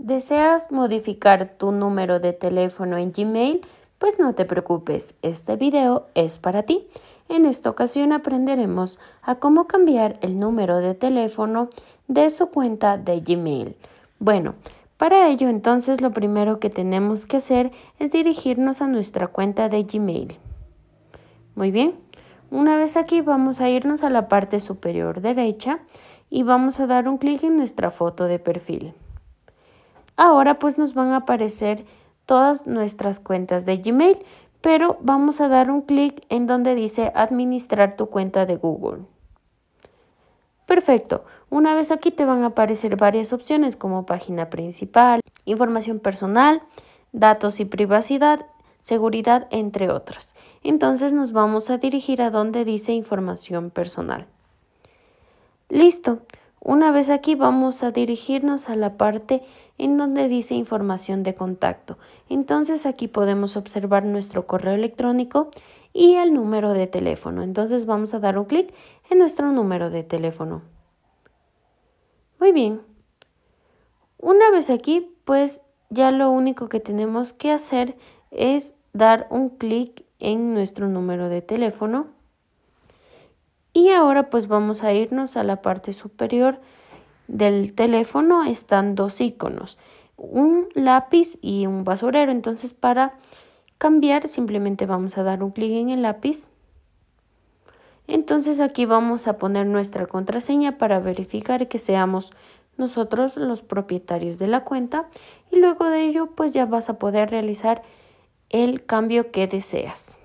¿Deseas modificar tu número de teléfono en Gmail? Pues no te preocupes, este video es para ti. En esta ocasión aprenderemos a cómo cambiar el número de teléfono de su cuenta de Gmail. Bueno, para ello entonces lo primero que tenemos que hacer es dirigirnos a nuestra cuenta de Gmail. Muy bien, una vez aquí vamos a irnos a la parte superior derecha y vamos a dar un clic en nuestra foto de perfil ahora pues nos van a aparecer todas nuestras cuentas de Gmail, pero vamos a dar un clic en donde dice administrar tu cuenta de Google. Perfecto, una vez aquí te van a aparecer varias opciones como página principal, información personal, datos y privacidad, seguridad, entre otras. Entonces nos vamos a dirigir a donde dice información personal. Listo, una vez aquí vamos a dirigirnos a la parte en donde dice información de contacto. Entonces aquí podemos observar nuestro correo electrónico y el número de teléfono. Entonces vamos a dar un clic en nuestro número de teléfono. Muy bien. Una vez aquí, pues ya lo único que tenemos que hacer es dar un clic en nuestro número de teléfono. Y ahora pues vamos a irnos a la parte superior del teléfono están dos iconos, un lápiz y un basurero. Entonces para cambiar simplemente vamos a dar un clic en el lápiz. Entonces aquí vamos a poner nuestra contraseña para verificar que seamos nosotros los propietarios de la cuenta y luego de ello pues ya vas a poder realizar el cambio que deseas.